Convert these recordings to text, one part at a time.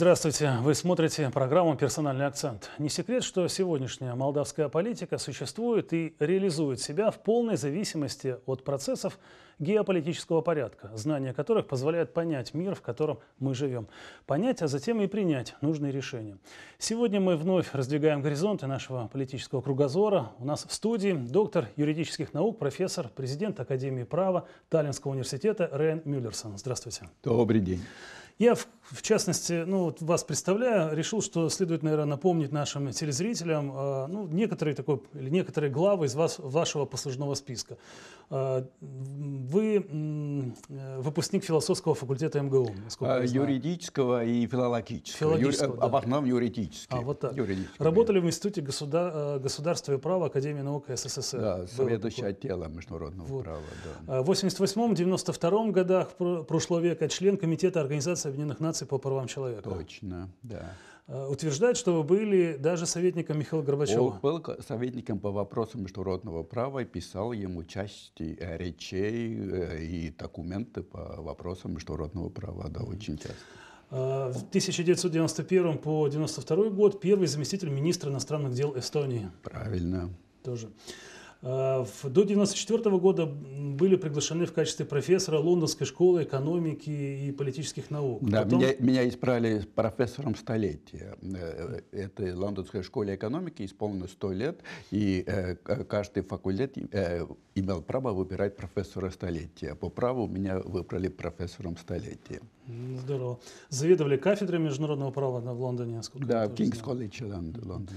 Здравствуйте. Вы смотрите программу «Персональный акцент». Не секрет, что сегодняшняя молдавская политика существует и реализует себя в полной зависимости от процессов геополитического порядка, знания которых позволяют понять мир, в котором мы живем. Понять, а затем и принять нужные решения. Сегодня мы вновь раздвигаем горизонты нашего политического кругозора. У нас в студии доктор юридических наук, профессор, президент Академии права Таллинского университета Рейн Мюллерсон. Здравствуйте. Добрый день. Я, в, в частности, ну, вот вас представляю, решил, что следует, наверное, напомнить нашим телезрителям э, ну, некоторые, такой, или некоторые главы из вас, вашего послужного списка. Э, вы э, выпускник философского факультета МГУ. А, юридического и филологического. филологического Юри, а, да. В основном юридический. А, вот так. Юридический. Работали в Институте государ, государства и права Академии наук СССР. Да, заведующий отдела международного вот. права. Да. В 88-92 годах прошлого века член комитета организации Объединенных Наций по правам человека. Точно, да. Э, утверждает, что вы были даже советником Михаила Горбачева. Он был советником по вопросам международного права и писал ему части э, речей э, и документы по вопросам международного права, да, очень часто. В 1991 по 1992 год первый заместитель министра иностранных дел Эстонии. Правильно. Тоже. Э, до 1994 года были приглашены в качестве профессора Лондонской школы экономики и политических наук. Да, Потом... меня, меня избрали профессором столетия. Э, Это Лондонской школе экономики исполнилось 100 лет, и э, каждый факультет имел право выбирать профессора столетия. По праву меня выбрали профессором столетия. Здорово. Заведовали кафедрой международного права в Лондоне. Да, в Кингс колледж Лондон.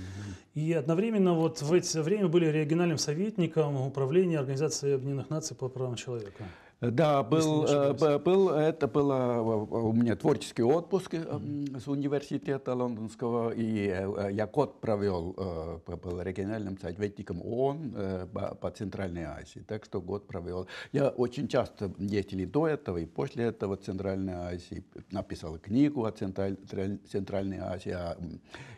И одновременно вот в это время были региональным советником управления Организации Объединенных Наций по правам человека. Да, был, э, был, это было э, у меня творческий отпуск mm-hmm. с университета лондонского, и я год провел, был региональным советником ООН по Центральной Азии, так что год провел. Я очень часто ездил и до этого, и после этого в Центральной Азии, написал книгу о Центральной Центральной Азии, о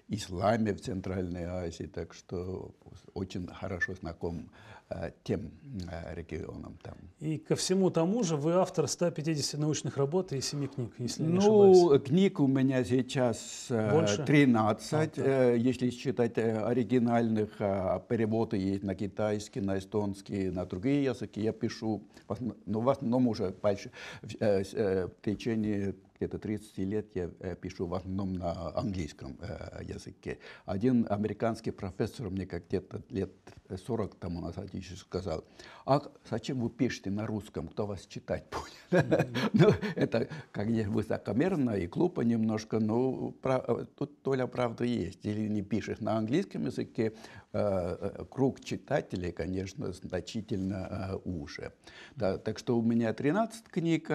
исламе в Центральной Азии, так что очень хорошо знаком Э, тем э, регионам. Там. И ко всему тому же вы автор 150 научных работ и 7 книг, если ну, не ошибаюсь. Ну, книг у меня сейчас э, Больше? 13, а, если считать оригинальных, а, переводы есть на китайский, на эстонский, на другие языки. Я пишу, но ну, в основном уже больше, в течение где-то 30 лет я э, пишу в основном на английском э, языке. Один американский профессор мне как где-то лет 40 тому назад еще сказал, а зачем вы пишете на русском, кто вас читать будет? Mm -hmm. ну, это, конечно, высокомерно и глупо немножко, но прав... Э, тут доля правды есть. Или не пишешь на английском языке, круг читателей, конечно, значительно уже. так что у меня 13 книг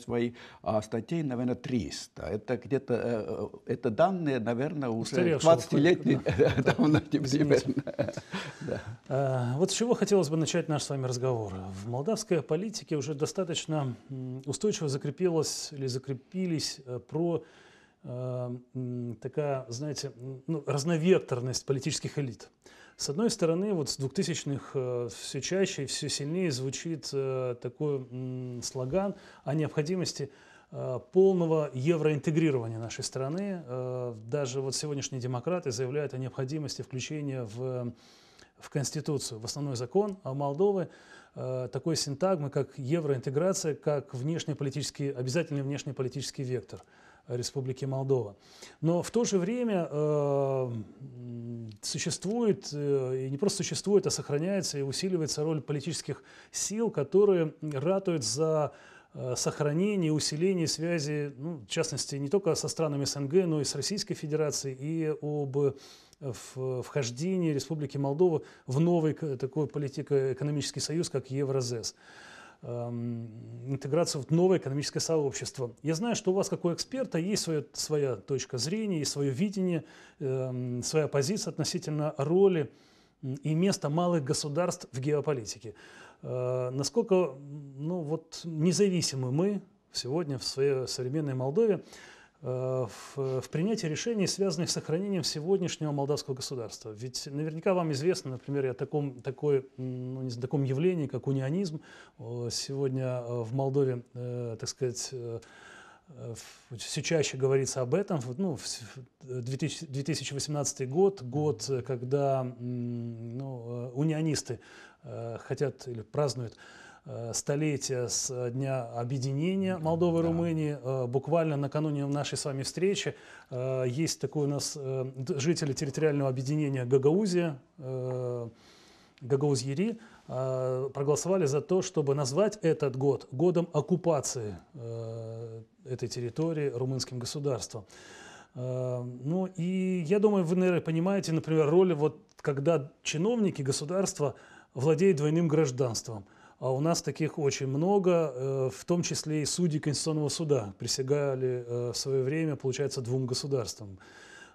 свои, а статей, наверное, 300. Это где-то, э, э, это данные, наверное, уже 20-летней да, давности э, вот с чего хотелось бы начать наш с вами разговор. В молдавской политике уже достаточно устойчиво закрепилось или закрепились про такая, знаете, ну, разновекторность политических элит. С одной стороны, вот с 2000-х все чаще и все сильнее звучит такой слоган о необходимости Э, полного евроинтегрирования нашей страны. Э, даже вот сегодняшние демократы заявляют о необходимости включения в, в Конституцию, в основной закон о Молдовы, э, такой синтагмы, как евроинтеграция, как внешнеполитический, обязательный внешнеполитический вектор. Республики Молдова. Но в то же время э, существует, и не просто существует, а сохраняется и усиливается роль политических сил, которые ратуют за Э, сохранении, усилении связи, ну, в частности, не только со странами СНГ, но и с Российской Федерацией, и об э, вхождении Республики Молдова в новый такой политико-экономический союз, как Евразес эм, интеграцию в новое экономическое сообщество. Я знаю, что у вас, как у эксперта, есть своя, своя точка зрения, есть свое видение, э, своя позиция относительно роли и место малых государств в геополитике. Э, насколько ну, вот, независимы мы сегодня в своей современной Молдове э, в, в принятии решений, связанных с сохранением сегодняшнего молдавского государства. Ведь наверняка вам известно, например, о таком, такой, ну, не знаю, таком явлении, как унионизм. Сегодня э, в Молдове, так сказать, Э, все чаще говорится об этом. Ну, 2018 год, год, э, когда ну, э, унионисты хотят или празднуют столетие с дня объединения Молдовы и да. Румынии. Буквально накануне нашей с вами встречи есть такой у нас жители территориального объединения Гагаузия, Гагаузьери, Э, проголосовали за то, чтобы назвать этот год годом оккупации э, этой территории румынским государством. Э, ну и я думаю, вы, наверное, понимаете, например, роль, вот, когда чиновники государства владеют двойным гражданством. А у нас таких очень много, в том числе и судьи Конституционного суда присягали в свое время, получается, двум государствам.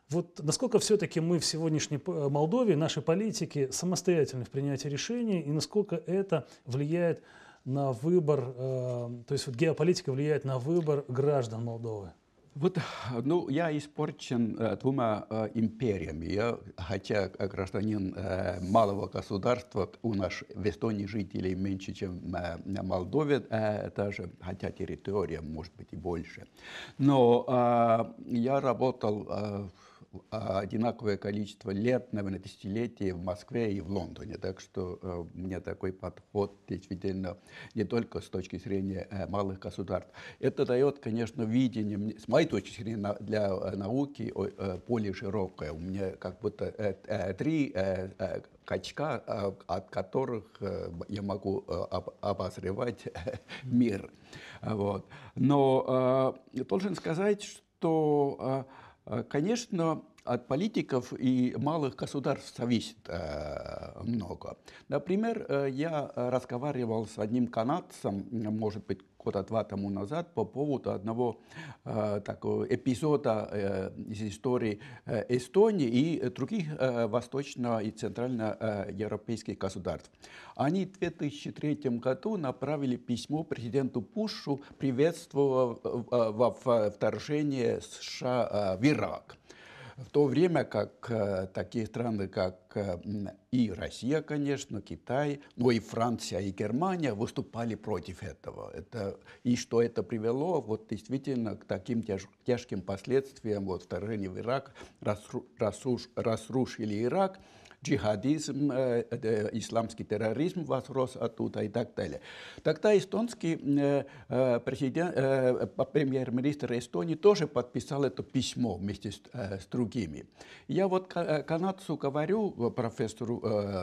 Вот насколько все-таки мы в сегодняшней э, Молдове, наши политики самостоятельны в принятии решений, и насколько это влияет на выбор, эм, то есть вот геополитика влияет на выбор граждан Молдовы? Вот, ну, я испорчен э, двумя э, империями. Я, хотя гражданин э, малого государства, у нас в Эстонии жителей меньше, чем э, на Молдове, э, даже, хотя территория может быть и больше. Но э, я работал в а, одинаковое количество лет, наверное, десятилетий в Москве и в Лондоне. Так что э, у меня такой подход действительно не только с точки зрения э, малых государств. Это дает, конечно, видение, с моей точки зрения, для э, науки поле широкое. У меня как будто три качка, от которых я могу обозревать мир. Вот. Но должен сказать, что... Э, Э, конечно, от политиков и малых государств зависит э, много. Например, э, я разговаривал с одним канадцем, может быть, года два тому назад по поводу одного э, такого эпизода э, из истории э, Эстонии и других э, восточно- и центральноевропейских государств. Они в 2003 году направили письмо президенту Пушу, приветствовав э, вторжение США э, в Ирак. В то время как э, такие страны, как э, и Россия, конечно, Китай, но и Франция, и Германия выступали против этого. Это, и что это привело вот, действительно к таким тяж, тяжким последствиям. Вот, вторжение в Ирак расру, расруш, расрушили Ирак, джихадизм, э, исламский терроризм возрос оттуда и так далее. Тогда эстонский э, э, премьер-министр Эстонии тоже подписал это письмо вместе с, с другими. Я вот канадцу говорю, профессору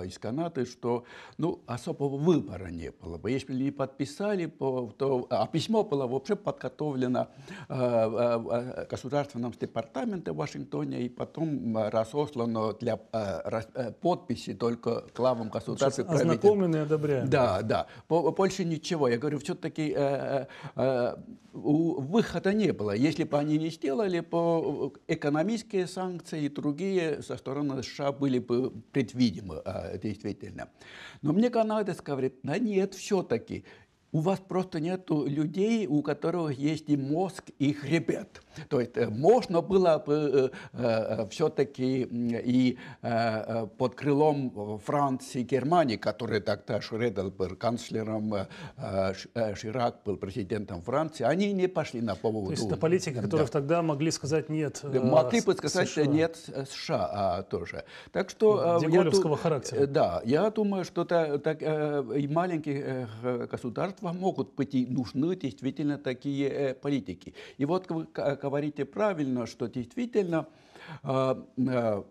из Канады, что ну, особого выбора не было бы. Если бы не подписали, то, а письмо было вообще подготовлено государственным департаментом Вашингтона и потом разослано для подписи только к главам государства. Ознакомлены и одобряем. Да, да. Больше ничего. Я говорю, все-таки э, э, э выхода не было. Если бы они не сделали, по э, экономические санкции и другие со стороны США были бы предвидимы э, действительно. Но мне Канада говорит, да нет, все-таки. У вас просто нет людей, у которых есть и мозг, и хребет. То есть э, можно было бы э, э, все-таки и под крылом Франции и Германии, которые тогда Шредер был канцлером, Ширак был президентом Франции, они не пошли на поводу... То есть это политики, которых да. тогда могли сказать нет Могли бы сказать США. нет США а, тоже. Так что... Деголевского характера. Да, я думаю, что так, так, и маленькие государства могут быть и нужны действительно такие политики. И вот говорите правильно, что действительно а, а,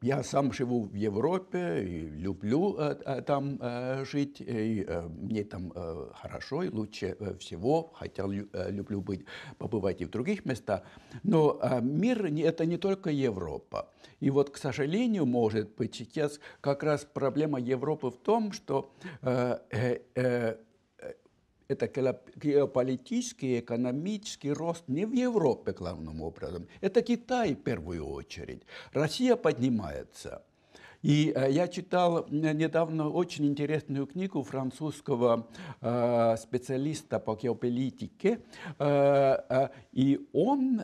я сам живу в Европе и люблю э, там э, жить, и э, мне там э, хорошо и лучше э, всего, хотя э, люблю быть, побывать и в других местах. Но э, мир – это не только Европа. И вот, к сожалению, может быть, сейчас как раз проблема Европы в том, что э, э, э это геополитический, экономический рост не в Европе главным образом. Это Китай в первую очередь. Россия поднимается – и э, я читал э, недавно очень интересную книгу французского э, специалиста по геополитике, и он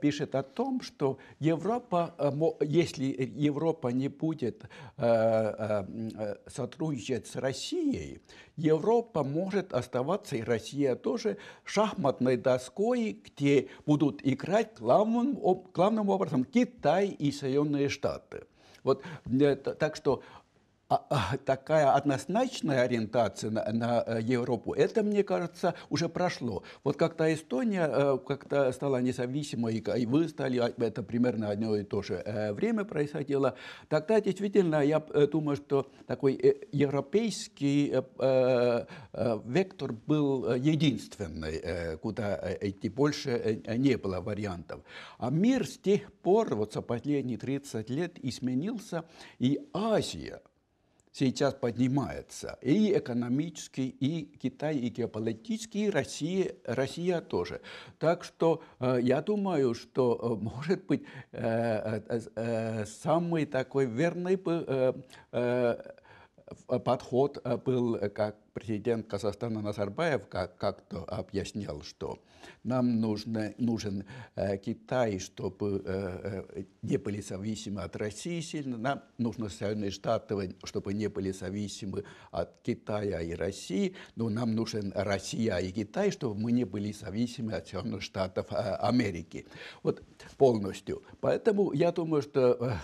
пишет о том, что Европа, если Европа не будет сотрудничать с Россией, Европа может оставаться, и Россия тоже, шахматной доской, где будут играть главным, главным образом Китай и Соединенные Штаты – вот, так что а, а, такая однозначная ориентация на, на э, Европу, это, мне кажется, уже прошло. Вот как-то Эстония э, как-то стала независимой, и вы стали, а, это примерно одно и то же э, время происходило, тогда действительно я думаю, что такой европейский вектор был единственный, куда идти больше не было вариантов. А мир с тех пор, вот за последние 30 лет, изменился, и Азия – сейчас поднимается. И экономически, и Китай, и геополитически, и Россия, Россия тоже. Так что э, я думаю, что, э, может быть, э э, э, э, самый такой верный бы Э, подход э, был, э, как президент Казахстана Назарбаев как-то объяснял, что нам нужно, нужен Китай, чтобы не были зависимы от России сильно, нам нужно Соединенные Штаты, чтобы не были зависимы от Китая и России, но нам нужен Россия и Китай, чтобы мы не были зависимы от Соединенных Штатов Америки. Вот полностью. Поэтому я думаю, что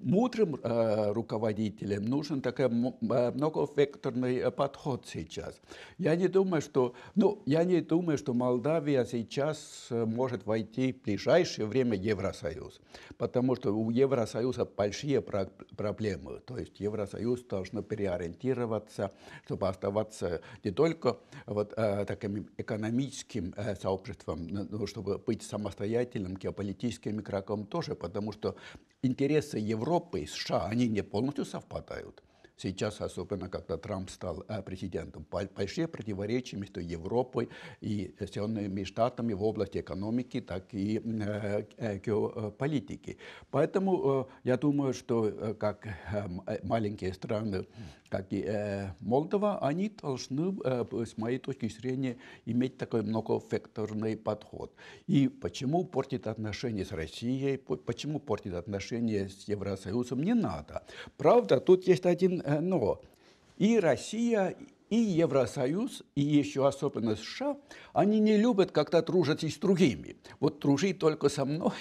мудрым э, руководителям нужен такой э, многовекторный э, подход сейчас. Я не думаю, что, ну, я не думаю, что Молдавия сейчас э, может войти в ближайшее время в Евросоюз, потому что у Евросоюза большие про проблемы. То есть Евросоюз должен переориентироваться, чтобы оставаться не только вот э, таким экономическим э, сообществом, но чтобы быть самостоятельным геополитическим игроком тоже, потому что интересы Европы Европы и США, они не полностью совпадают. Сейчас, особенно когда Трамп стал э, президентом, большие противоречия между Европой и Соединенными Штатами в области экономики, так и э, э, геополитики. Поэтому я думаю, что как маленькие страны как и э, Молдова, они должны, э, с моей точки зрения, иметь такой многофакторный подход. И почему портит отношения с Россией, почему портит отношения с Евросоюзом, не надо. Правда, тут есть один э, но. И Россия, и Евросоюз, и еще особенно США, они не любят, когда дружат и с другими. Вот дружи только со мной,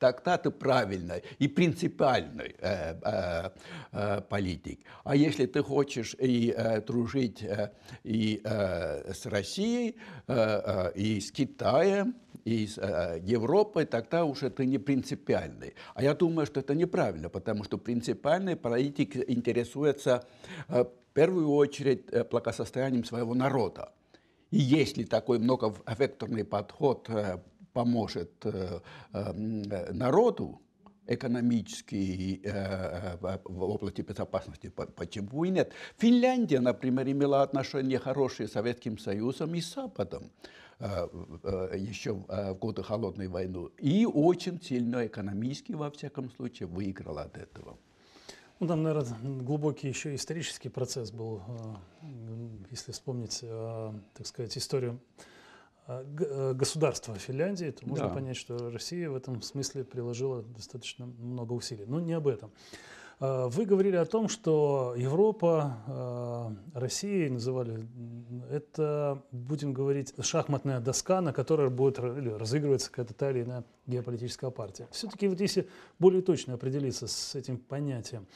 тогда ты правильный и принципиальный э, э, э политик. А если ты хочешь и э, дружить э, и э, с Россией, э, э, и с Китаем, из э, Европы, тогда уж это не принципиальный. А я думаю, что это неправильно, потому что принципиальный политик интересуется э, в первую очередь э, благосостоянием своего народа. И если такой многофакторный подход э, поможет народу, экономические э, в области безопасности, почему и нет. Финляндия, например, имела отношения хорошие с Советским Союзом и с Западом. Э, э, еще э, в годы Холодной войны. И очень сильно экономически, во всяком случае, выиграл от этого. Ну, там, наверное, глубокий еще исторический процесс был, если вспомнить, так сказать, историю государства Финляндии, то можно да. понять, что Россия в этом смысле приложила достаточно много усилий. Но не об этом. Э, вы говорили о том, что Европа, э, Россия называли, это, будем говорить, шахматная доска, на которой будет разыгрываться какая-то та или иная геополитическая партия. Все-таки вот если более точно определиться с этим понятием,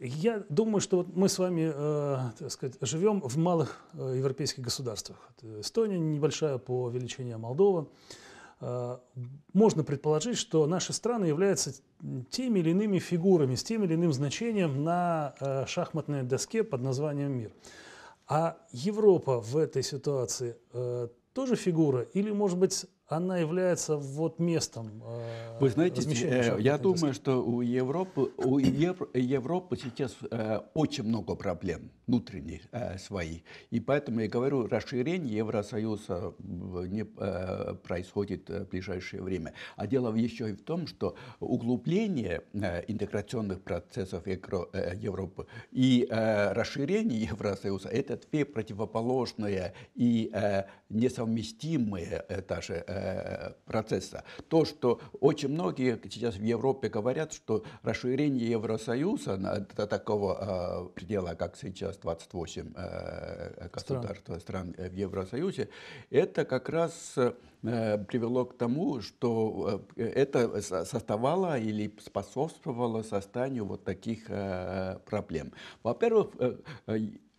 я думаю, что вот мы с вами, э, так сказать, живем в малых европейских государствах. Эстония небольшая по величине Молдова. Молдова. Э, можно предположить, что наши страны являются теми или иными фигурами, с тем или иным значением на э, шахматной доске под названием «Мир». А Европа в этой ситуации э, тоже фигура или, может быть, она является вот местом э, Вы знаете, э, я думаю, что у Европы, у Евро, Европы сейчас э, очень много проблем внутренние э, свои. И поэтому я говорю, расширение Евросоюза не э, происходит э, в ближайшее время. А дело еще и в том, что углубление э, интеграционных процессов Евро, э, Европы и э, расширение Евросоюза – это две противоположные и э, несовместимые э, даже э, процесса. То, что очень многие сейчас в Европе говорят, что расширение Евросоюза до такого э, предела, как сейчас, сейчас 28 государств, э, э, стран. стран э, в Евросоюзе, это как раз привело к тому, что это создавало или способствовало созданию вот таких проблем. Во-первых,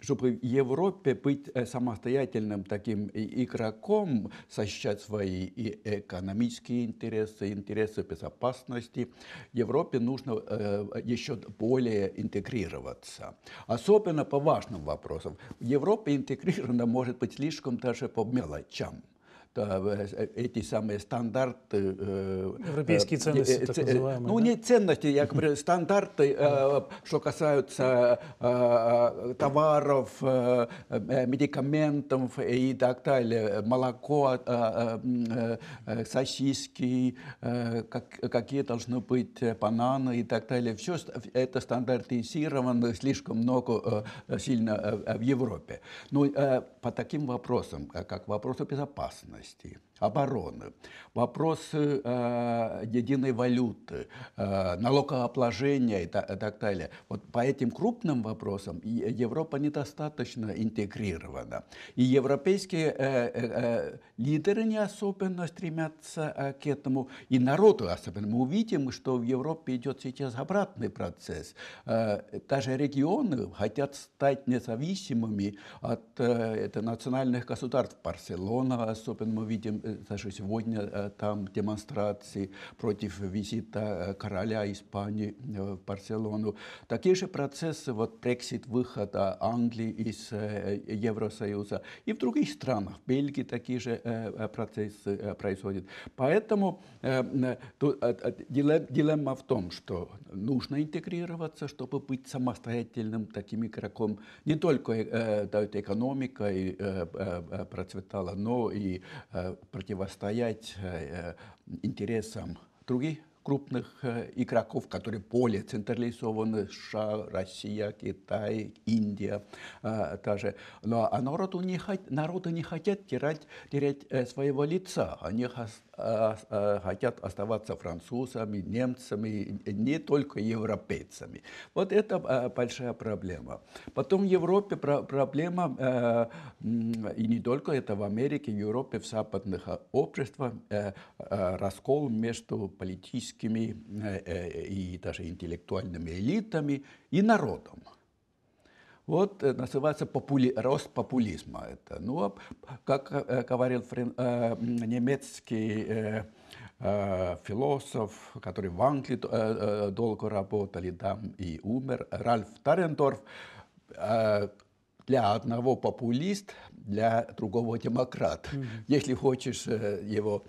чтобы в Европе быть э, самостоятельным таким игроком, сочетать свои и экономические интересы, интересы безопасности, Европе нужно э, еще более интегрироваться. Особенно по важным вопросам. Европа интегрирована может быть слишком даже по мелочам. Э, э, эти самые стандарты... Э, Европейские ценности, так называемые. Ну, да? не ценности, я говорю, стандарты, что касаются товаров, медикаментов и так далее. Молоко, сосиски, как, какие должны быть бананы и так далее. Все это стандартизировано слишком много сильно в Европе. Ну по таким вопросам, как вопросу безопасности, радости обороны, вопросы э, единой валюты, э, налогообложения и, та, и так далее. Вот по этим крупным вопросам Европа недостаточно интегрирована. И европейские э, э, э, лидеры не особенно стремятся э, к этому, и народу особенно. Мы увидим, что в Европе идет сейчас обратный процесс. Э, даже регионы хотят стать независимыми от э, это, национальных государств. Барселона особенно мы видим то, э, что сегодня э, там демонстрации против визита э, короля Испании в Барселону. Такие же процессы, вот Brexit, выхода Англии из Евросоюза и в других странах, в Бельгии такие же процессы происходят. Поэтому дилемма в том, что нужно интегрироваться, чтобы быть самостоятельным таким игроком, не только экономикой процветала, но и противостоять э, э, интересам других крупных э, игроков, которые более централизованы, США, Россия, Китай, Индия даже. Но ну, а народ не, народу не хотят терять, терять своего лица, они Э, э, хотят оставаться французами, немцами, э, не только европейцами. Вот это большая проблема. Потом в Европе проблема, и не только это в Америке, в Европе, в западных обществах, раскол между политическими и даже интеллектуальными элитами и народом. Вот э, называется попули, рост популизма. Это. Ну, а как э, говорил френ, э, немецкий э, э, философ, который в Англии э, э долго работал и там и умер, Ральф Тарендорф, э, для одного популист, для другого демократ. Mm -hmm. Если хочешь его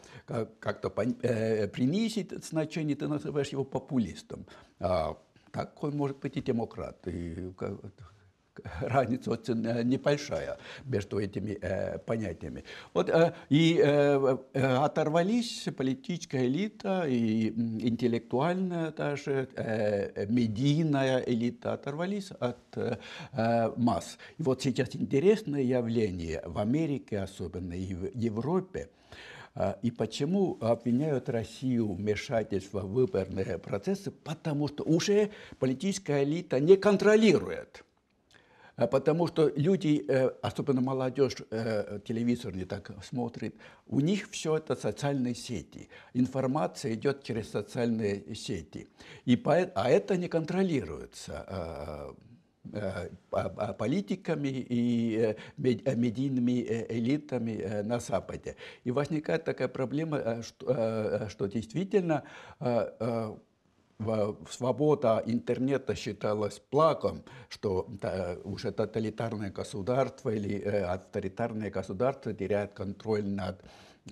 как-то принизить значение, ты называешь его популистом. А так может быть и демократ. И разница очень э, небольшая между этими э, понятиями. Вот, э, и э, э оторвались политическая элита, и интеллектуальная даже, э, медийная элита оторвались от э, э, масс. И вот сейчас интересное явление в Америке особенно и в Европе, и почему обвиняют Россию в вмешательстве в выборные процессы? Потому что уже политическая элита не контролирует а потому что люди, э, особенно молодежь, э, телевизор не так смотрит, у них все это социальные сети. Информация идет через социальные сети. И по, а это не контролируется э, а, а, политиками и медийными элитами на Западе. И возникает такая проблема, что, что действительно свобода интернета считалась плаком, что да, уже тоталитарное государство или э, авторитарное государство теряет контроль над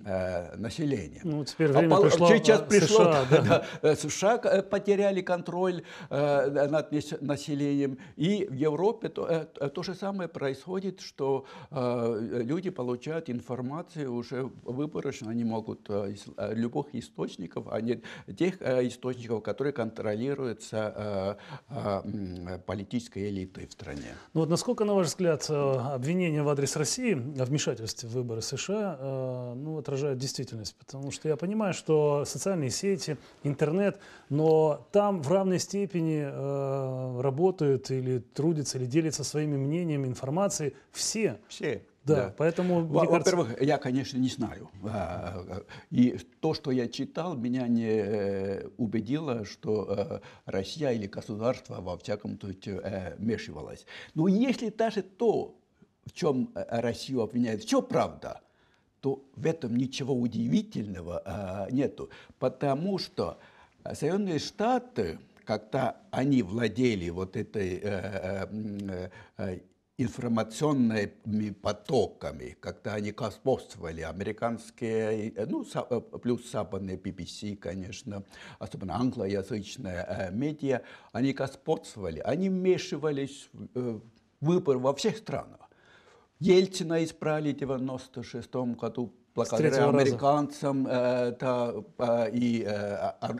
э, населения. Ну, теперь а время а, пришло, сейчас пришло, США, да. Да, э, США э, потеряли контроль э, над населением, и в Европе то, э, то же самое происходит, что э, люди получают информацию уже выборочно, они могут э, из э, любых источников, а не тех э, источников, которые контролируются э, э, политической элитой в стране. Ну вот насколько, на ваш взгляд, обвинение в адрес России о вмешательстве в выборы США, э, ну вот отражают действительность, потому что я понимаю, что социальные сети, интернет, но там в равной степени э, работают или трудятся, или делятся своими мнениями, информацией все. Все. Да, да. поэтому... Во-первых, кажется... я, конечно, не знаю. Э, э, и то, что я читал, меня не э, убедило, что Россия или государство во всяком случае вмешивалось. Но если даже то, в чем Россию обвиняют, все правда – то в этом ничего удивительного а, нету, потому что э, Соединенные Штаты, когда они владели вот этой э, э, э информационными потоками, когда они господствовали, американские, э, ну, плюс западные BBC, конечно, особенно англоязычная медиа, они господствовали, они вмешивались в выбор во всех странах. Ельцина избрали в 96 году благодаря американцам э, да, э, и э,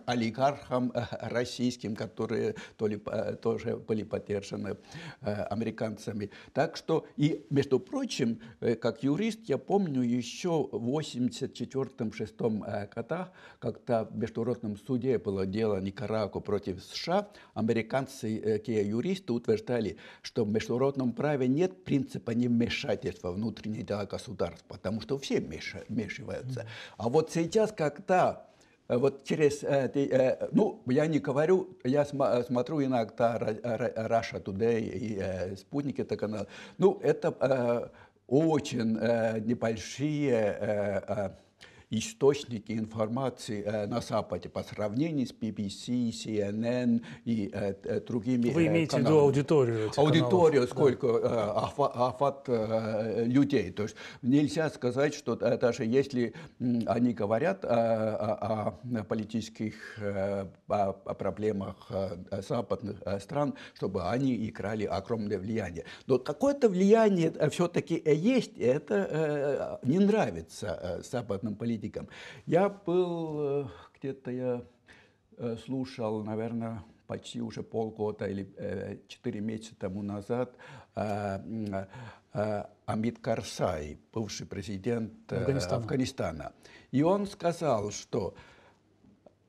олигархам э, российским, которые то ли, э, тоже были поддержаны э, американцами. Так что, и, между прочим, э, как юрист, я помню еще в 1984-1986 э, годах, когда в Международном суде было дело Никарагу против США, Американцы э, юристы утверждали, что в международном праве нет принципа невмешательства внутренних дела государств, потому что все мешают вмешиваются. А вот сейчас, как-то э, вот через, э, э, ну, я не говорю, я смотрю иногда Russia Today и спутники это канал. Ну, это очень небольшие источники информации э, на Западе по сравнению с BBC, CNN и э, э, другими Вы э, имеете в виду аудиторию Аудиторию, каналов, сколько да. Э, охват людей. То есть нельзя сказать, что даже если они говорят о, о политических о проблемах западных стран, чтобы они играли огромное влияние. Но какое-то влияние все-таки есть, и это не нравится западным политикам политикам. Я был э, где-то, я э, слушал, наверное, почти уже полгода или э, четыре месяца тому назад Амид Карсай, бывший президент Афганистана. Афганистана. И он сказал, что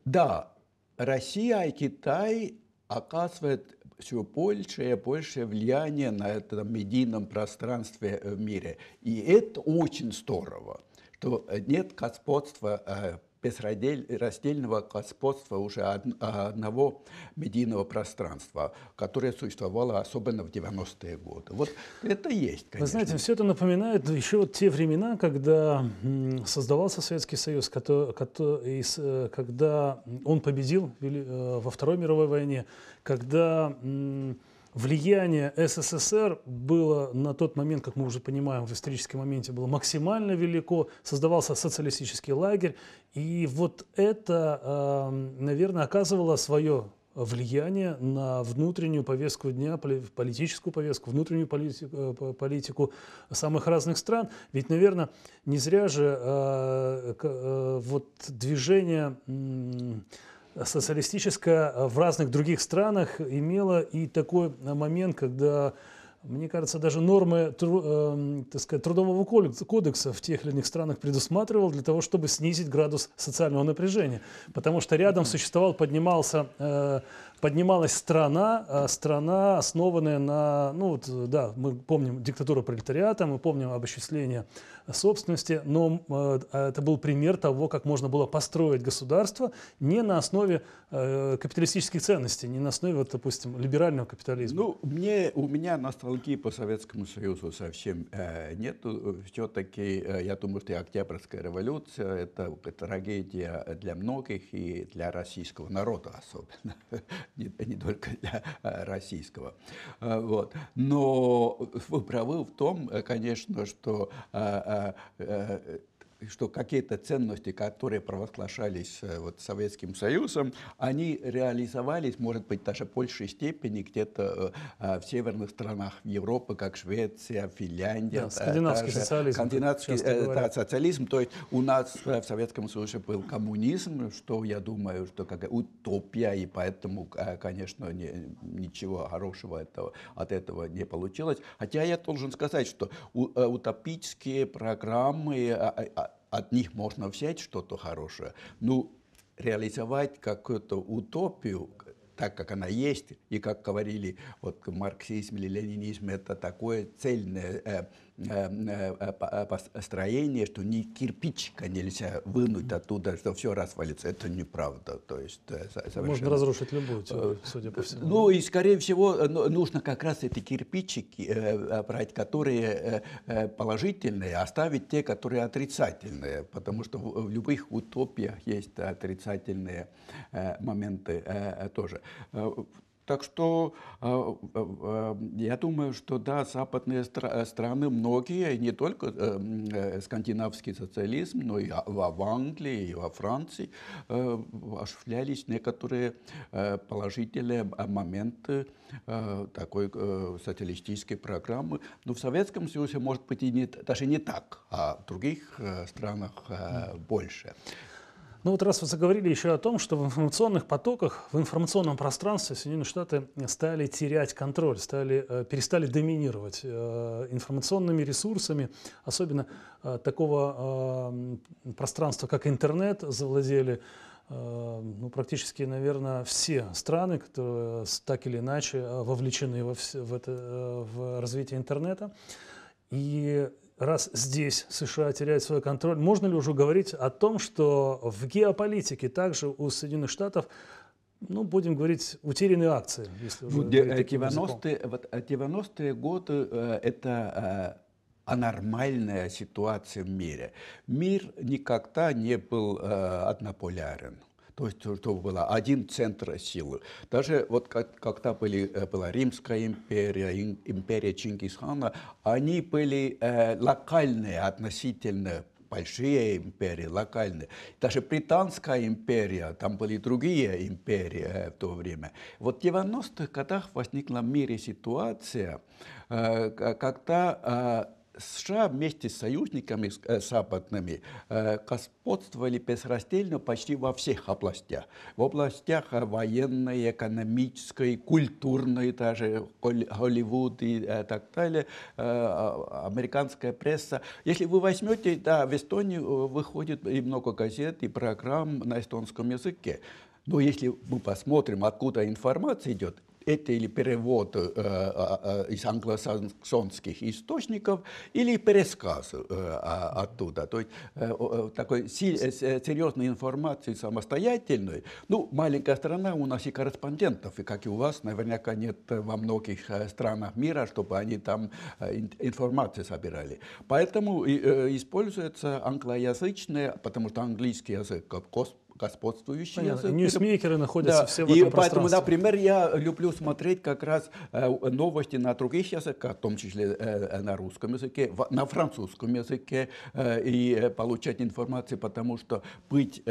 да, Россия и Китай оказывают все большее и большее влияние на этом медийном пространстве в мире. И это очень здорово то э, нет господства э, безраздельного господства уже одного медийного пространства, которое существовало особенно в 90-е годы. Вот это есть, конечно. Вы знаете, все это напоминает еще вот те времена, когда создавался Советский Союз, э, когда он победил во Второй мировой войне, когда влияние СССР было на тот момент, как мы уже понимаем, в историческом моменте было максимально велико, создавался социалистический лагерь, и вот это, эм, наверное, оказывало свое влияние на внутреннюю повестку дня, политическую повестку, внутреннюю политику, э, политику самых разных стран. Ведь, наверное, не зря же э, э, вот движение социалистическая э, в разных других странах имела и такой э, момент, когда мне кажется, даже нормы эм, так сказать, трудового кодекса в тех или иных странах предусматривал для того, чтобы снизить градус социального напряжения. Потому что рядом существовал, поднимался, э, поднималась страна, а страна, основанная на, ну вот да, мы помним диктатуру пролетариата, мы помним обосчисление собственности, но э, это был пример того, как можно было построить государство не на основе э, капиталистических ценностей, не на основе, вот, допустим, либерального капитализма. Ну, мне, у меня ностальгии по Советскому Союзу совсем э, нету. Все-таки, э, я думаю, что Октябрьская революция – это трагедия для многих и для российского народа особенно, не, не только для э, российского. Э, вот. Но вы правы в том, э, конечно, что э, 呃。что какие-то ценности, которые провозглашались э, вот, Советским Союзом, они реализовались, может быть, даже в большей степени где-то э, а, в северных странах Европы, как Швеция, Финляндия. Да, скандинавский даже, социализм. Скандинавский э, да, социализм. То есть у нас э, в Советском Союзе был коммунизм, что я думаю, что как утопия, и поэтому, э, конечно, не, ничего хорошего этого, от этого не получилось. Хотя я должен сказать, что у, утопические программы а, а, от них можно взять что-то хорошее, ну, реализовать какую-то утопию, так как она есть, и как говорили вот марксизм или ленинизм, это такое цельное э, Э, э, э, построение, что ни кирпичика нельзя вынуть оттуда, что все развалится. Это неправда. То есть, совершенно... Можно разрушить любую теорию, судя по всему. Ну и, скорее всего, ну, нужно как раз эти кирпичики брать, которые положительные, а оставить те, которые отрицательные, потому что в любых утопиях есть отрицательные моменты тоже. Так что э, э, э, я думаю, что да, западные страны многие, не только скандинавский социализм, но и а, в Англии, и во Франции ошивлялись некоторые положительные моменты такой социалистической программы. Но в Советском Союзе, может быть, и не, даже не так, а в других странах больше. Ну вот раз вы заговорили еще о том, что в информационных потоках, в информационном пространстве Соединенные Штаты стали терять контроль, стали, э, перестали доминировать э, информационными ресурсами, особенно э, такого э, пространства, как интернет, завладели э, ну, практически, наверное, все страны, которые так или иначе э, вовлечены во все, в, это, в развитие интернета. И раз здесь США теряет свой контроль, можно ли уже говорить о том, что в геополитике также у Соединенных Штатов ну, будем говорить, утерянные акции. Если уже ну, 90-е, э, годы э, это э, анормальная ситуация в мире. Мир никогда не был э, однополярен то есть чтобы было один центр силы. Даже вот как, когда были, э, была Римская империя, империя Чингисхана, они были э, локальные относительно большие империи, локальные. Даже Британская империя, там были другие империи э, в то время. Вот в 90-х годах возникла в мире ситуация, э, когда США вместе с союзниками э, западными э, господствовали безраздельно почти во всех областях. В областях э, военной, экономической, культурной даже, Голливуд и э, так далее, э, а, американская пресса. Если вы возьмете, да, в Эстонии э, выходит и много газет, и программ на эстонском языке. Но если мы посмотрим, откуда информация идет, это или перевод э, а, а, а, из англосаксонских источников, или пересказ э, оттуда. То есть э, такой серьезной информации самостоятельной. Ну, маленькая страна, у нас и корреспондентов, и как и у вас, наверняка нет во многих странах мира, чтобы они там информацию собирали. Поэтому используется англоязычное, потому что английский язык как господствующие. Понятно. Ньюсмейкеры находятся да. все в и этом поэтому, например, я люблю смотреть как раз э, новости на других языках, в том числе э, э, на русском языке, на французском языке, и получать информацию, потому что быть,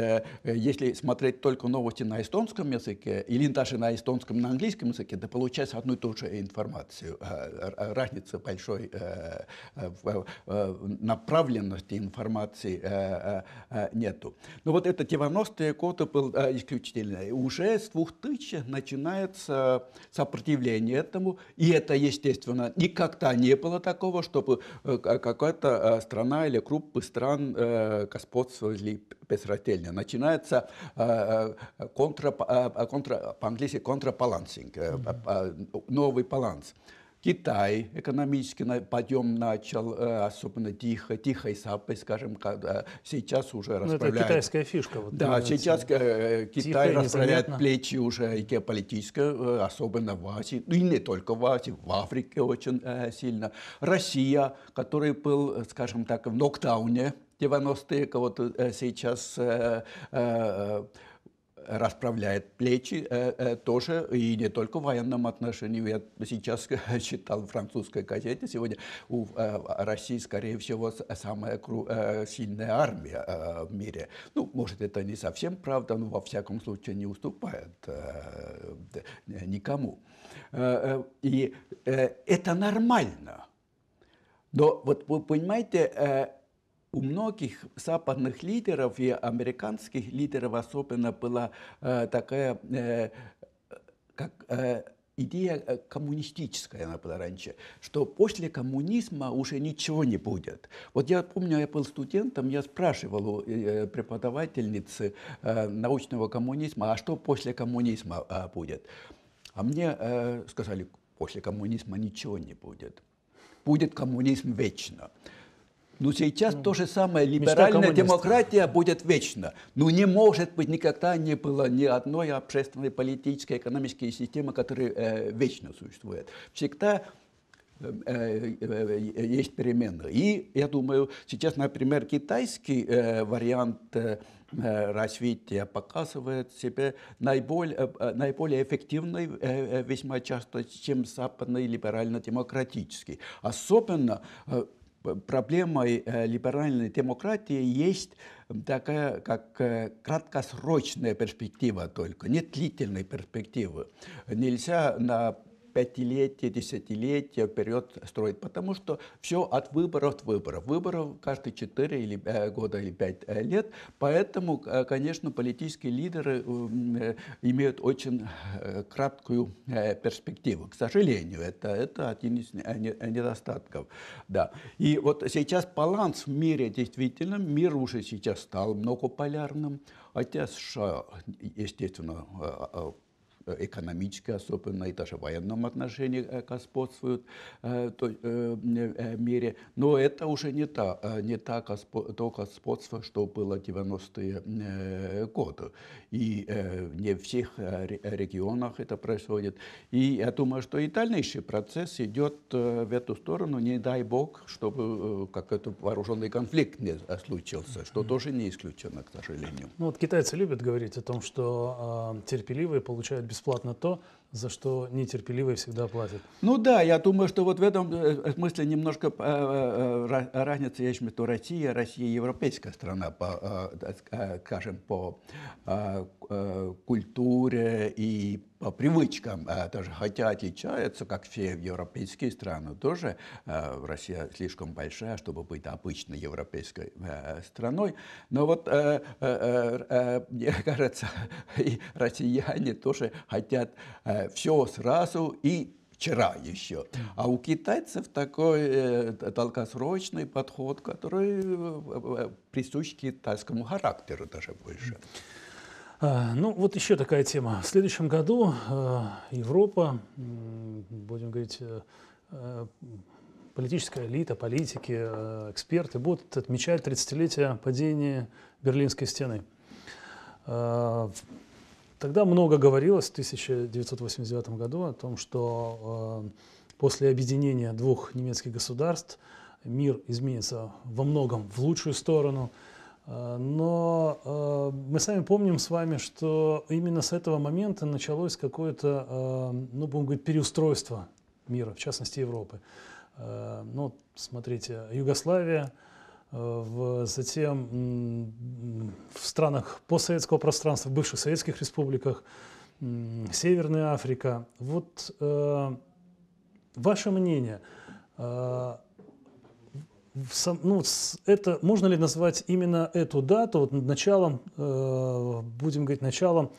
если смотреть только новости на эстонском языке, или даже на эстонском, на английском языке, да получается одну и ту же информацию. Разница большой направленности информации нету. Но ну вот это 90 90-е годы был э, исключительный. Уже с 2000 начинается сопротивление этому, и это, естественно, никогда не было такого, чтобы какая-то страна или группа стран э, господствовали безраздельно. Начинается э, контра, э, контра, по-английски контрабалансинг, э, э, новый баланс. Китай экономически подъем начал, э, особенно тихо, тихой сапой, скажем, когда сейчас уже расправляет. Ну, это китайская фишка. Вот, да, сейчас э, Китай тихо, расправляет незаметно. плечи уже и геополитически, э, особенно в Азии, ну и не только в Азии, в Африке очень э, сильно. Россия, который был, скажем так, в нокдауне 90-е, вот э, сейчас э, э, расправляет плечи э, э, тоже, и не только в военном отношении. Я сейчас читал в французской газете, сегодня у э, России, скорее всего, самая сильная армия в мире. Ну, может, это не совсем правда, но во всяком случае не уступает никому. И это нормально. Но вот вы понимаете, у многих западных лидеров и американских лидеров особенно была э, такая э, как э, идея э, коммунистическая она была раньше, что после коммунизма уже ничего не будет. Вот я помню, я был студентом, я спрашивал у э, э, преподавательницы научного коммунизма, а что после коммунизма будет? А мне сказали, после коммунизма ничего не будет. Будет коммунизм вечно. Но ну, сейчас ну, то же самое, либеральная демократия будет вечно. Но ну, не может быть, никогда не было ни одной общественной, политической, экономической системы, которая э, вечно существует. Всегда э, э, есть перемены. И я думаю, сейчас, например, китайский э, вариант развития показывает себя наиболее, наиболее эффективной весьма часто, чем западный либерально-демократический. Особенно проблемой э, либеральной демократии есть такая, как э, краткосрочная перспектива только, нет длительной перспективы. Нельзя на пятилетия, десятилетия вперед строить, потому что все от выборов от выборов. Выборов каждые 4 или, э, года или 5 э, лет, поэтому, э, конечно, политические лидеры э, имеют очень э, краткую э, перспективу. К сожалению, это, это один из недостатков. Да. И вот сейчас баланс в мире действительно, мир уже сейчас стал многополярным, хотя США, естественно, э, э, Э, экономически особенно, и даже в военном отношении э, господствуют в э, той мере. Но это уже не, та, не та господ, то господство, что было 90-е годы. И не в всех регионах это происходит. И я думаю, что и дальнейший процесс идет в эту сторону, не дай бог, чтобы какой-то вооруженный конфликт не случился, что тоже не исключено, к сожалению. Ну вот китайцы любят говорить о том, что а, терпеливые получают бесплатно то, за что нетерпеливые всегда платят. Ну да, я думаю, что вот в этом э, э, смысле немножко э, разница есть между Россией, Россия европейская страна, по, скажем, по культуре и по привычкам а тоже хотя отличаются, как все европейские страны, тоже э, Россия слишком большая, чтобы быть обычной европейской э, страной. Но вот, э, мне кажется, и россияне тоже хотят все сразу и вчера еще. А у китайцев такой долгосрочный подход, который э, присущ китайскому характеру даже больше. А, ну, вот еще такая тема. В следующем году а, Европа, будем говорить, э, э, политическая элита, политики, э, эксперты будут отмечать 30-летие падения Берлинской стены. А, тогда много говорилось в 1989 году о том, что после объединения двух немецких государств мир изменится во многом в лучшую сторону – Э, но э, мы сами помним с вами, что именно с этого момента началось какое-то, э, ну, будем говорить, переустройство мира, в частности Европы. Ну, смотрите, Югославия, в, затем в странах постсоветского пространства, в бывших советских республиках, Северная Африка. Вот ваше мнение – ну, это, можно ли назвать именно эту дату вот, началом, э, будем говорить, началом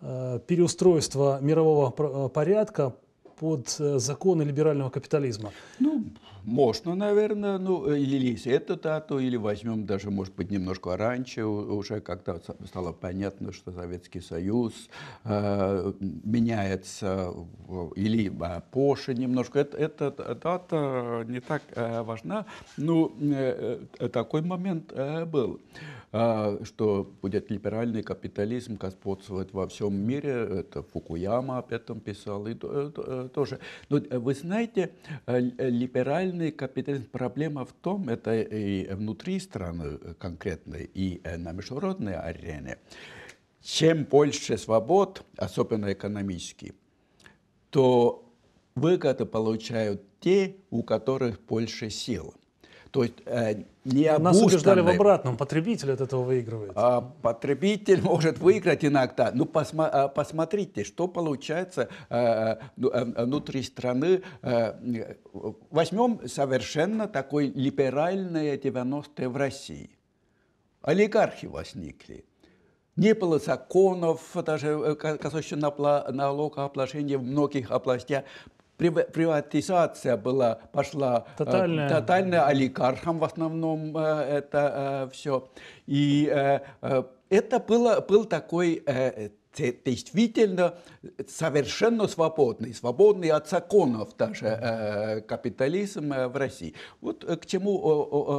э, переустройства мирового э, порядка под э, законы либерального капитализма? Ну, можно, наверное, ну, э, или с эту дату, или возьмем даже, может быть, немножко раньше, уже когда стало понятно, что Советский Союз э, меняется, или а, позже немножко. Эта, эта дата не так э, важна, но ну, э, э, такой момент э, был. Э, а что будет либеральный капитализм господствовать во всем мире. Это Фукуяма об этом писал и э, э, тоже. Но э, вы знаете, либеральный капитализм, проблема в том, это и внутри страны конкретно, и на международной арене, чем больше свобод, особенно экономически, то выгоды получают те, у которых больше сил. То есть э, не Нас убеждали в обратном, потребитель от этого выигрывает. А, потребитель может выиграть иногда. Ну, посма, а, посмотрите, что получается а, внутри страны. А, возьмем совершенно такой либеральный 90-е в России. Олигархи возникли. Не было законов, даже касающихся налогообложения в многих областях приватизация была, пошла э, тотальная, тотальная олигархам в основном э, это э, все. И это было, был такой действительно совершенно свободный, свободный от законов даже э, капитализм э, в России. Вот к чему о,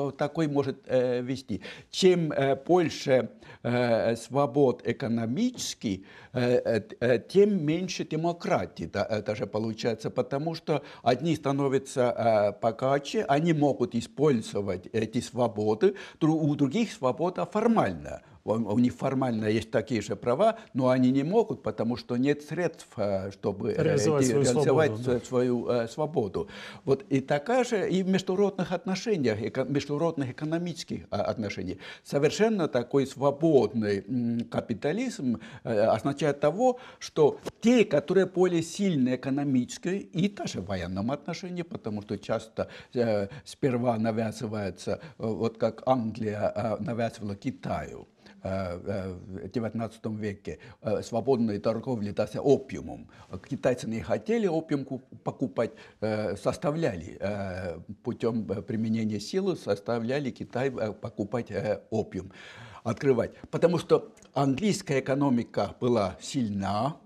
о, такой может э, вести. Чем больше Э, э, свобод экономически, э, тем меньше демократии даже получается, потому что одни становятся богаче, они могут использовать эти свободы, у других свобода формальная у них формально есть такие же права, но они не могут, потому что нет средств, э, чтобы э, реализовать, свою, реализовать свободу, да. свою э, свободу. Вот и такая же и в международных отношениях, эко, международных экономических э, отношениях. Совершенно такой свободный капитализм означает того, что те, которые более сильные экономически и даже в военном отношении, потому что часто сперва навязывается, вот как Англия навязывала Китаю, XIX э, э, веке э, свободной торговли да, опиумом. Китайцы не хотели опиум покупать, составляли путем применения силы, составляли Китай покупать опиум, открывать. Потому что английская экономика была сильна,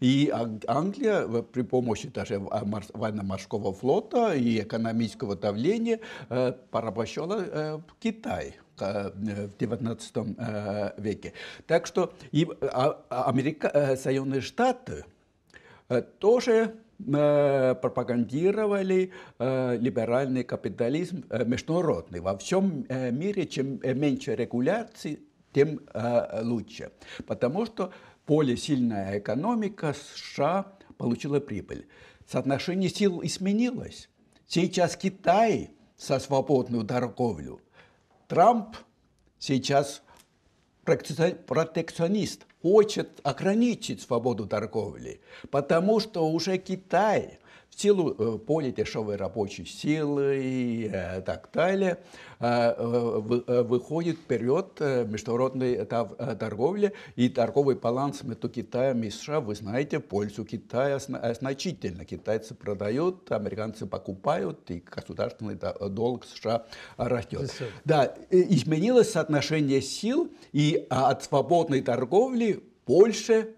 и Англия при помощи даже военно-морского флота и экономического давления порабощала Китай. Э, в XIX э, веке. Так что и а, а Америка, э, Соединенные Штаты тоже пропагандировали либеральный капитализм международный. Во всем мире чем меньше регуляций, тем лучше. Потому что более сильная экономика США получила прибыль. Соотношение сил изменилось. Сейчас Китай со свободную торговлю Трамп сейчас протекционист, хочет ограничить свободу торговли, потому что уже Китай – в силу э, поля дешевой рабочей силы и э, так далее, э, выходит вперед международной торговли и торговый баланс между Китаем и США, вы знаете, в пользу Китая значительно. Китайцы продают, американцы покупают, и государственный долг США растет. Да, изменилось соотношение сил, и а, от свободной торговли Польша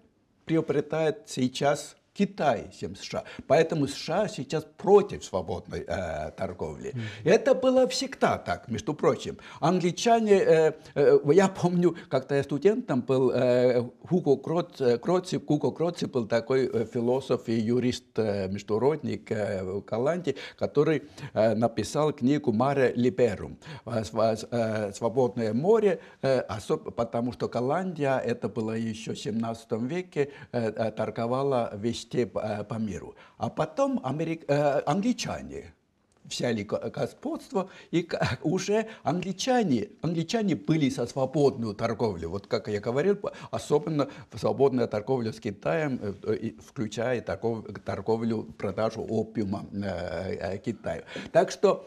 приобретает сейчас Китай, чем США. Поэтому США сейчас против свободной э, торговли. Mm-hmm. Это было всегда так, между прочим. Англичане, э, э, я помню, когда я студентом был, э, Хуго Кроц, э, Кроци, Хуго был такой э, философ и юрист, э, международник э, в Голландии, который э, написал книгу «Маре Либерум» э, э, «Свободное море», э, особ, потому что Голландия, это было еще в 17 веке, э, торговала весь везде э, по миру. А потом америк... Э, англичане взяли господство, и уже англичане, англичане были со свободную торговлю. Вот как я говорил, особенно свободная торговля с Китаем, э, включая торгов, торговлю, продажу опиума Китаю. Так что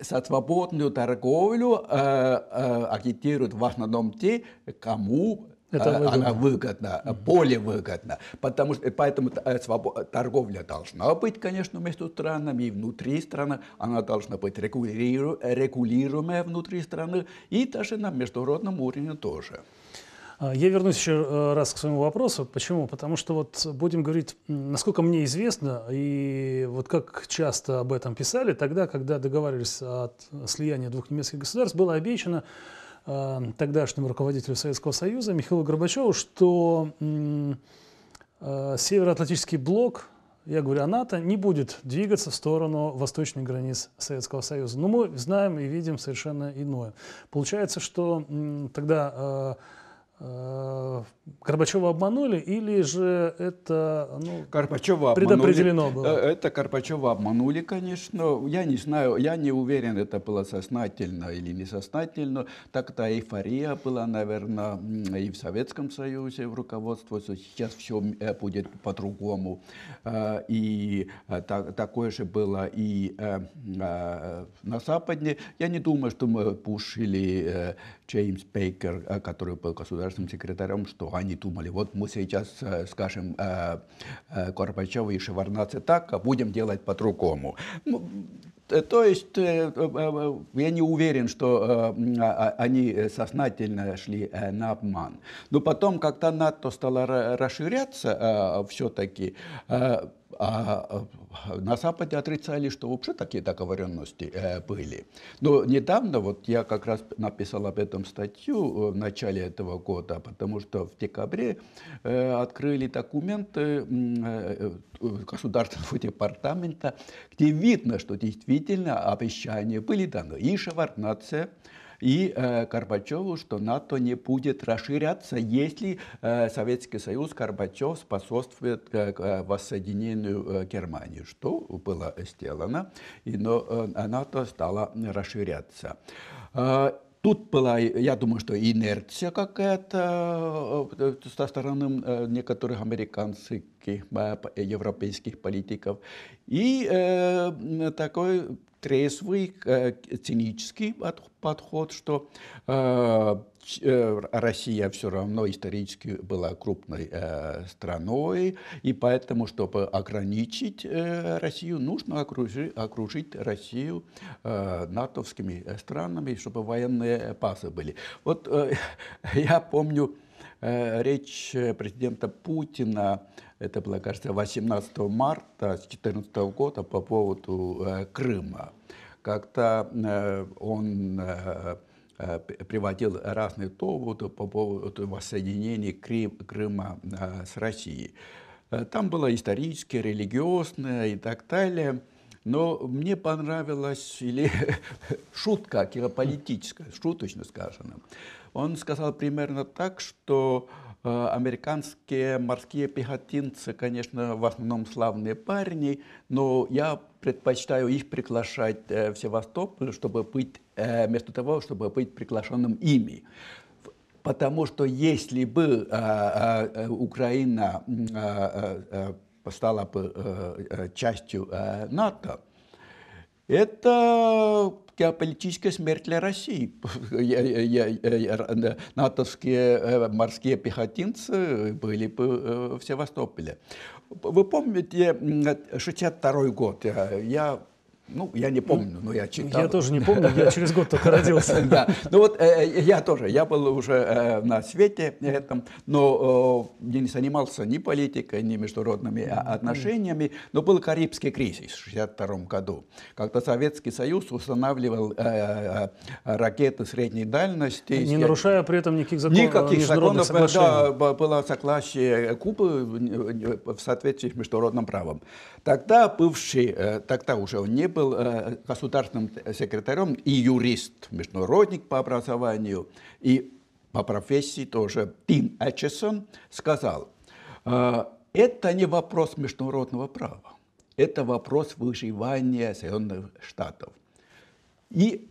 со свободную торговлю агитируют в основном те, кому это а, выгодно. Она выгодна, более а, выгодна. Потому что, поэтому э, торговля должна быть, конечно, между странами и внутри страны. Она должна быть регулируемая внутри страны и даже на международном уровне тоже. А, я вернусь еще э, раз к своему вопросу. Почему? Потому что вот будем говорить, насколько мне известно, и вот как часто об этом писали, тогда, когда договаривались о э, слиянии двух немецких государств, было обещано Э, тогдашнему руководителю Советского Союза Михаилу Горбачеву, что э, Североатлантический блок, я говорю о НАТО, а не будет двигаться в сторону восточных границ Советского Союза. Но мы знаем и видим совершенно иное. Получается, что тогда э, Э, Горбачева обманули или же это ну, Горбачева предопределено обманули. Э, было? Это Горбачева обманули, конечно. Я не знаю, я не уверен, это было сознательно или несознательно. Так-то эйфория была, наверное, и в Советском Союзе в руководстве. Сейчас все э, будет по-другому. И такое же было и на Западе. Я не думаю, что мы пушили Джеймс Бейкер, который был государственным государственным секретарем, что они думали, вот мы сейчас э, скажем э, э, Горбачеву и Шеварнаце так, а будем делать по-другому. Ну, то есть я не уверен, что а, а, они сознательно шли на обман. Но потом, когда НАТО стало расширяться все-таки, а, а на Западе отрицали, что вообще такие договоренности э, были. Но недавно, вот я как раз написал об этом статью э, в начале этого года, потому что в декабре э, открыли документы э, э, Государственного департамента, где видно, что действительно обещания были даны. И Шеварднадзе, и э, Горбачеву, что НАТО не будет расширяться, если э, Советский Союз Горбачев способствует э, э, воссоединению э, Германии, что было сделано, и, но э, НАТО стало расширяться. Э, Тут была, я думаю, что инерция какая-то э, э, со стороны некоторых американских, европейских политиков. И э, такой трезвый э, цинический подход, что э, э, Россия все равно исторически была крупной страной, и поэтому, чтобы ограничить Россию, нужно окружить Россию натовскими странами, чтобы военные базы были. Вот я помню, Э, речь э, президента Путина, это было, кажется, 18 марта 2014 года по поводу э, Крыма. Как-то он приводил разные доводы по поводу воссоединения Крыма с Россией. Там было историческое, религиозное и так далее. Но мне понравилась или шутка геополитическая, а шуточно сказано. Он сказал примерно так, что э, американские морские пехотинцы, конечно, в основном славные парни, но я предпочитаю их приглашать э, в Севастополь, чтобы быть, э, вместо того, чтобы быть приглашенным ими. Потому что если бы Украина стала бы частью НАТО, это геополитическая смерть для России. натовские э, морские пехотинцы были бы э, в Севастополе. Вы помните 1962 год? Я ну, я не помню, ну, но я читал. Я тоже не помню, я через год только родился. Да, ну вот э, э, я тоже, я был уже э, на свете этом, но я не занимался ни политикой, ни международными а, отношениями, но был Карибский кризис в 1962 году, когда Советский Союз устанавливал ракеты средней дальности. Не нарушая при этом никаких законов Никаких законов, да, было согласие Кубы в соответствии с международным правом. Тогда бывший, тогда уже он не был был э, государственным секретарем и юрист, международник по образованию, и по профессии тоже Тим Эчесон сказал, «Э, это не вопрос международного права, это вопрос выживания Соединенных Штатов. И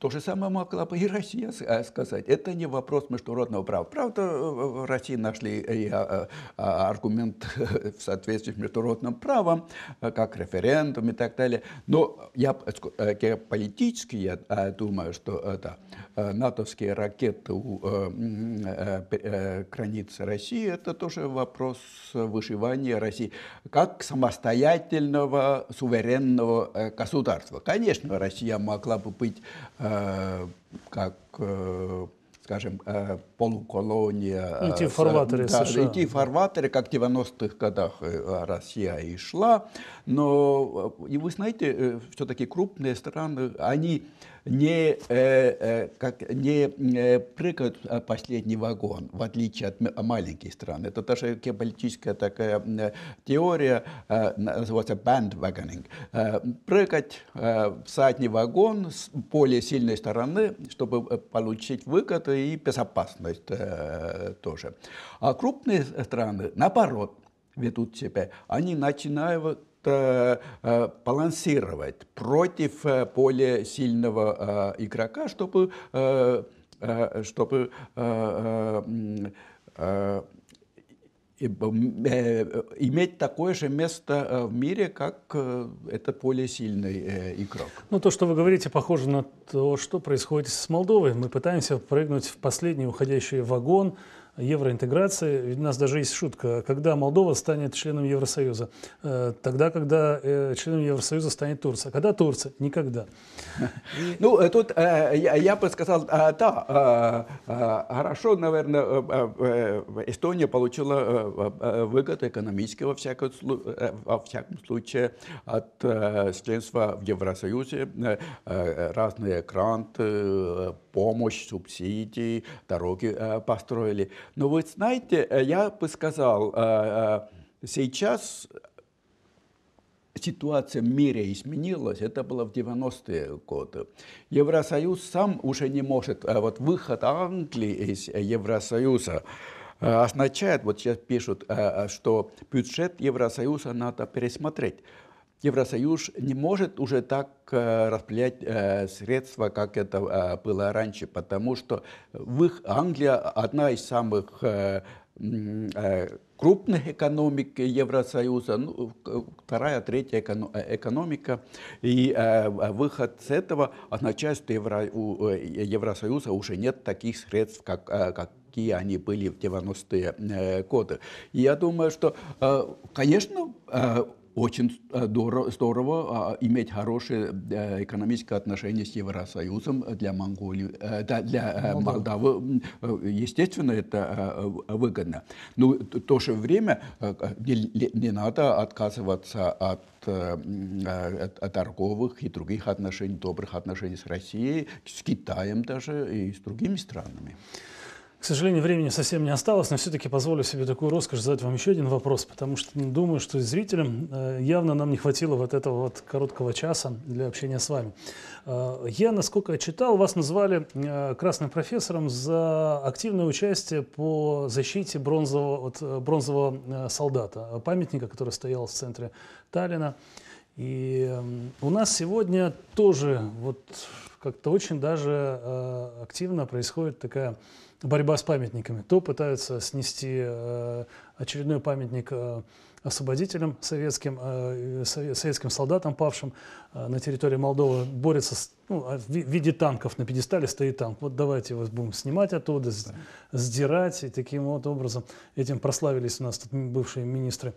то же самое могла бы и Россия э, сказать. Это не вопрос международного права. Правда, э, в России нашли и э, а, аргумент в соответствии с международным правом, как референдум и так далее. Но я геополитически я думаю, что это натовские ракеты у границы России – это тоже вопрос выживания России как самостоятельного суверенного государства. Конечно, Россия могла бы быть Э, как, э, скажем, э, полуколония. Эти фарватеры да, США. Эти фарватеры, как в 90-х годах Россия и шла. Но, и вы знаете, все-таки крупные страны, они не, э, э, как, не э, прыгают в а, последний вагон, в отличие от маленьких стран. Это тоже геополитическая такая э, теория, называется bandwagoning. Прыгать в задний вагон с более сильной стороны, чтобы получить выгоду и безопасность тоже. А крупные страны, наоборот, ведут себя. Они начинают Э, балансировать против более э, сильного э, игрока, чтобы, чтобы иметь такое же место в мире, как это более сильный игрок. Ну, то, что вы говорите, похоже на то, что происходит с Молдовой. Мы пытаемся прыгнуть в последний уходящий вагон, евроинтеграции. У нас даже есть шутка, когда Молдова станет членом Евросоюза, э, тогда, когда э, членом Евросоюза станет Турция. А когда Турция? Никогда. Ну, э, тут я бы сказал, да, хорошо, наверное, Эстония получила выгоды экономические, во всяком случае, от членства в Евросоюзе, разные гранты, помощь, субсидии, дороги построили. Но вы знаете, э, я бы сказал, э, э, сейчас ситуация в мире изменилась, это было в 90-е годы. Евросоюз сам уже не может, вот выход Англии из Евросоюза означает, вот сейчас пишут, что бюджет Евросоюза надо пересмотреть. Евросоюз не может уже так э, распределять э, средства, как это э, было раньше, потому что в их Англия одна из самых крупных экономик Евросоюза, ну, вторая, третья экономика. И выход с этого означает, что у Евросоюза уже нет таких средств, как, как какие они были в 90-е годы. И я думаю, что, конечно, очень э, здорово, здорово а, иметь хорошие э, экономические отношения с Евросоюзом для Монголии, э, для ну Молдавы. Естественно, это выгодно. Но ну, в то же время не, не надо отказываться от торговых и других отношений, добрых отношений с Россией, с Китаем даже и с другими странами. К сожалению, времени совсем не осталось, но все-таки позволю себе такую роскошь задать вам еще один вопрос, потому что ну, думаю, что зрителям э, явно нам не хватило вот этого вот короткого часа для общения с вами. Э, я, насколько читал, вас назвали э, красным профессором за активное участие по защите бронзового, от бронзового солдата, памятника, который стоял в центре Таллина. И у нас сегодня тоже вот как-то очень даже активно происходит такая борьба с памятниками. То пытаются снести э, очередной памятник э, освободителям советским, э, советским солдатам, павшим на территории Молдовы, борется с, ну, а в виде танков. На пьедестале стоит танк. Вот давайте его будем снимать оттуда, сдирать. И таким вот образом этим прославились у нас тут бывшие министры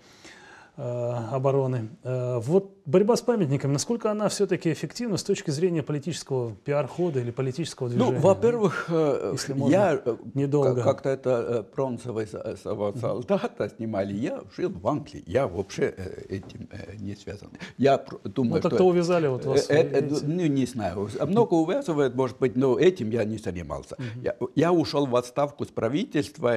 обороны. Вот борьба с памятником, насколько она все-таки эффективна с точки зрения политического пиар-хода или политического ну, движения? Ну, во-первых, э, я э, недолго. как-то это э, бронзовый солдата снимали, я жил в Англии, я вообще этим не связан. Я думаю, ну, так-то увязали вот вас. Это, ну, не знаю, а много увязывает, может быть, но этим я не занимался. Угу. Я, я ушел в отставку с правительства,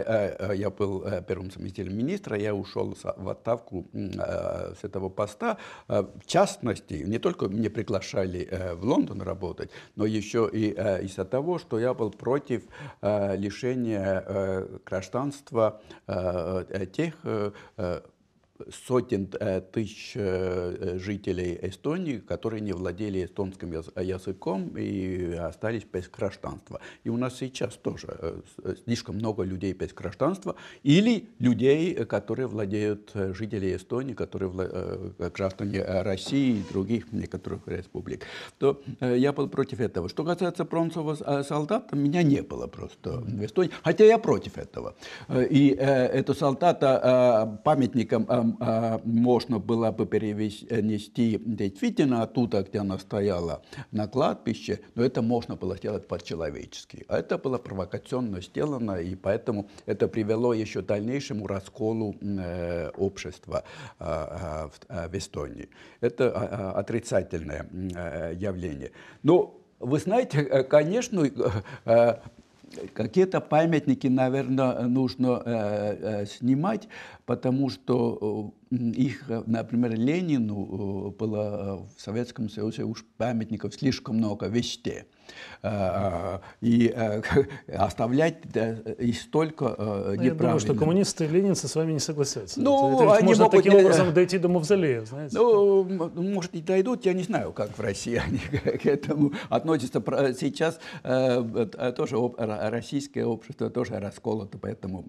я был первым заместителем министра, я ушел в отставку с этого поста, в частности, не только меня приглашали э, в Лондон работать, но еще и э, из-за того, что я был против э, лишения гражданства тех сотен э, тысяч э, э, жителей Эстонии, которые не владели эстонским языком и остались без гражданства. И у нас сейчас тоже слишком много людей без гражданства или людей, которые владеют, жители Эстонии, которые граждане России и других некоторых республик. То я был против этого. Что касается бронзового солдата, меня не было просто в Эстонии, хотя я против этого. И это солдата памятником это а, можно было бы перенести э, действительно оттуда, где она стояла, на кладбище, но это можно было сделать по-человечески. А это было провокационно сделано, и поэтому это привело еще к дальнейшему расколу э, общества а, а, в Эстонии. Это отрицательное э, явление. Но вы знаете, конечно, какие-то памятники, наверное, нужно э, э, снимать, потому что э, их, например, Ленину было в Советском Союзе уж памятников слишком много везде. Э, э, и э, оставлять и столько неправильно. Ну, я думаю, что коммунисты и ленинцы с вами не согласятся. Ну, это, это они можно могут... таким образом дойти до мавзолея, знаете. Ну, может, и дойдут, я не знаю, как в России они к этому относятся. Сейчас тоже российское общество тоже расколото по этому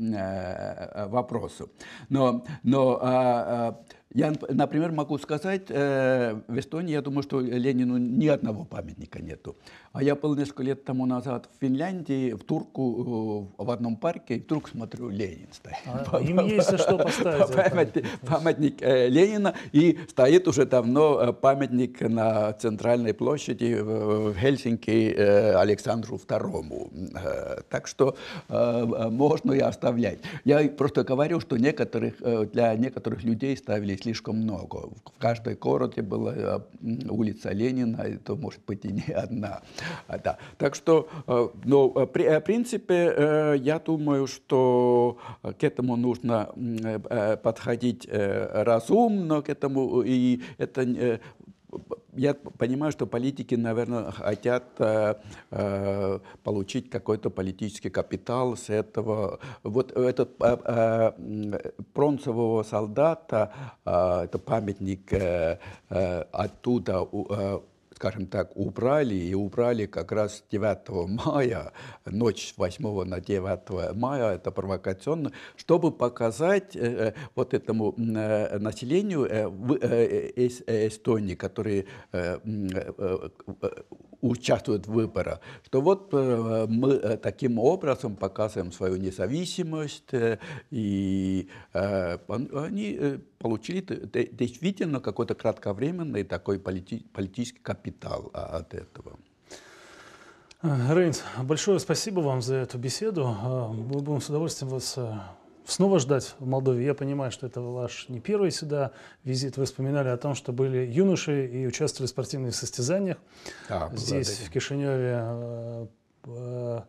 вопросу. Но, но а, а, я, например, могу сказать, э, в Эстонии, я думаю, что Ленину ни одного памятника нету. А я был несколько лет тому назад в Финляндии, в Турку, э, в одном парке, и вдруг смотрю, Ленин стоит. А, им есть за что поставить. Памятник, памятник э, Ленина, и стоит уже давно памятник на центральной площади в, Хельсинки Александру II. так что можно и оставлять. Я просто говорю, что некоторых, для некоторых людей ставили слишком много. В каждой городе была э, улица Ленина, это может быть и не одна. А, да. Так что, э, но э, в принципе, я думаю, что к этому нужно подходить разумно, к этому, и это я понимаю, что политики, наверное, хотят э, э, получить какой-то политический капитал с этого. Вот этот э, э, пронцевого солдата, э, это памятник э, э, оттуда, э, скажем так, убрали, и убрали как раз 9 мая, ночь 8 на 9 мая, это провокационно, чтобы показать э, э, вот этому э, населению Эстонии, которые участвуют в выборах, что вот э, мы э, таким образом показываем свою независимость, э, и они получили действительно какой-то кратковременный такой политический капитал а, от этого. Рейнс, большое спасибо вам за эту беседу. Мы будем с удовольствием вас снова ждать в Молдове. Я понимаю, что это ваш не первый сюда визит. Вы вспоминали о том, что были юноши и участвовали в спортивных состязаниях. А, Здесь, да, да. в Кишиневе, э, э,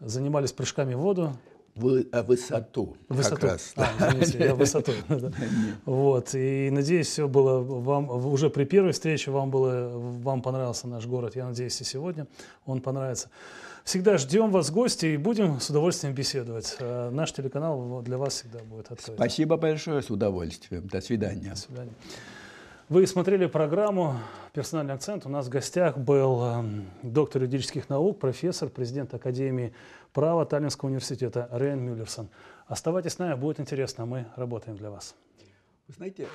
занимались прыжками в воду. Вы, а высоту. Высоту. Как раз, а, извините, я высоту. вот. И надеюсь, все было вам уже при первой встрече вам было вам понравился наш город. Я надеюсь, и сегодня он понравится. Всегда ждем вас в гости и будем с удовольствием беседовать. Э, наш телеканал для вас всегда будет открыт. Спасибо большое, с удовольствием. До свидания. До свидания. Вы смотрели программу «Персональный акцент». У нас в гостях был э, доктор юридических наук, профессор, президент Академии права Таллинского университета Рейн Мюллерсон. Оставайтесь с нами, будет интересно, мы работаем для вас. Вы знаете...